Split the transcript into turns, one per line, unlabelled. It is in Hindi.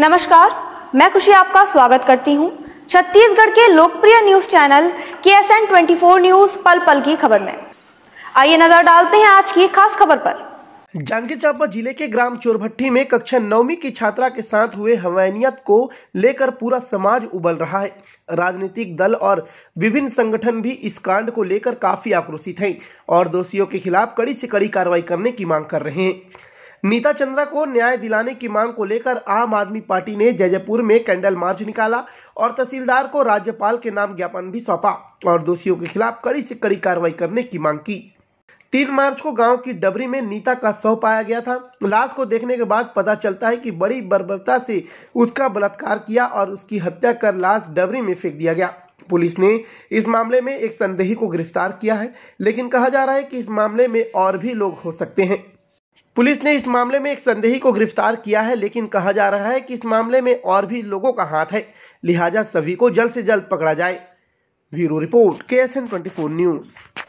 नमस्कार मैं खुशी आपका स्वागत करती हूँ छत्तीसगढ़ के लोकप्रिय news channel K S N twenty four news पल पल की खबर में आइए नजर डालते हैं आज की खास खबर पर
जांजगीर चांपा जिले के ग्राम चोरभट्टी में कक्षा नौवीं की छात्रा के साथ हुए हवैनियत को लेकर पूरा समाज उबल रहा है राजनीतिक दल और विभिन्न संगठन भी इस कांड को लेकर काफी आक्रोशित हैं और दोषियों के खिलाफ कड़ी से कड़ी कार्रवाई करने की मांग कर रहे हैं नीता चंद्रा को न्याय दिलाने की मांग को लेकर आम आदमी पार्टी ने जयजयपुर में कैंडल मार्च निकाला और तहसीलदार को राज्यपाल के नाम ज्ञापन भी सौंपा और दोषियों के खिलाफ कड़ी से कड़ी कार्रवाई करने की मांग की तीन मार्च को गांव की डबरी में नीता का शव पाया गया था लाश को देखने के बाद पता चलता है कि बड़ी बर्बरता से उसका बलात्कार किया और उसकी हत्या कर लाश डबरी में फेंक दिया गया पुलिस ने इस मामले में एक संदेही को गिरफ्तार किया है लेकिन कहा जा रहा है कि इस मामले में और भी लोग हो सकते हैं पुलिस ने इस मामले में एक संदेही को गिरफ्तार किया है लेकिन कहा जा रहा है कि इस मामले में और भी लोगों का हाथ है लिहाजा सभी को जल्द से जल्द पकड़ा जाए bureau report K S N twenty four news